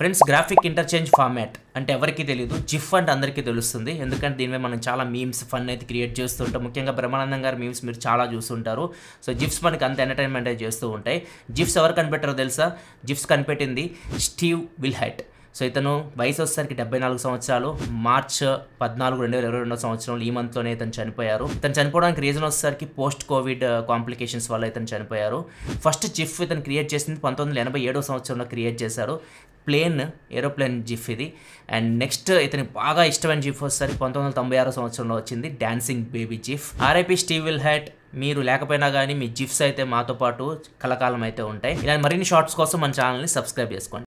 friends graphic interchange format అంటే ఎవరికి తెలియదు జిఫ్ అంటే అందరికీ తెలుస్తుంది ఎందుకంటే దీనిపై మనం చాలా మీమ్స్ ఫన్ అయితే క్రియేట్ చేస్తూ ఉంటాం ముఖ్యంగా బ్రహ్మానందం గారు మీమ్స్ మీరు చాలా చూస్తుంటారు సో జిఫ్స్ మనకి అంత ఎంటర్టైన్మెంట్ చేస్తూ ఉంటాయి జిఫ్స్ ఎవరు కనిపెట్టారో తెలుసా జిఫ్స్ కనిపెట్టింది స్టీవ్ విల్హైట్ సో ఇతను వయసు వచ్చేసరికి డెబ్బై నాలుగు సంవత్సరాలు మార్చ్ పద్నాలుగు రెండు వేల ఇరవై రెండో సంవత్సరంలో ఈ మంత్లోనే ఇతను చనిపోయారు ఇతను చనిపోవడానికి రీజన్ వచ్చేసరికి పోస్ట్ కోవిడ్ కాంప్లికేషన్స్ వల్ల ఇతను చనిపోయారు ఫస్ట్ జిఫ్ ఇతను క్రియేట్ చేసింది పంతొమ్మిది వందల ఎనభై ఏడో సంవత్సరంలో క్రియేట్ చేశారు ప్లేన్ ఏరోప్లేన్ జిఫ్ ఇది అండ్ నెక్స్ట్ ఇతనికి బాగా ఇష్టమైన జిఫ్ వచ్చేసరి పంతొమ్మిది వందల తొంభై ఆరో సంవత్సరంలో వచ్చింది dancing baby GIF RIP Steve Wilhite మీరు లేకపోయినా కానీ మీ జిఫ్స్ అయితే మాతో పాటు కలకాలం అయితే ఉంటాయి ఇలాంటి మరిన్ని షార్ట్స్ కోసం మన ఛానల్ని సబ్స్క్రైబ్ చేసుకోండి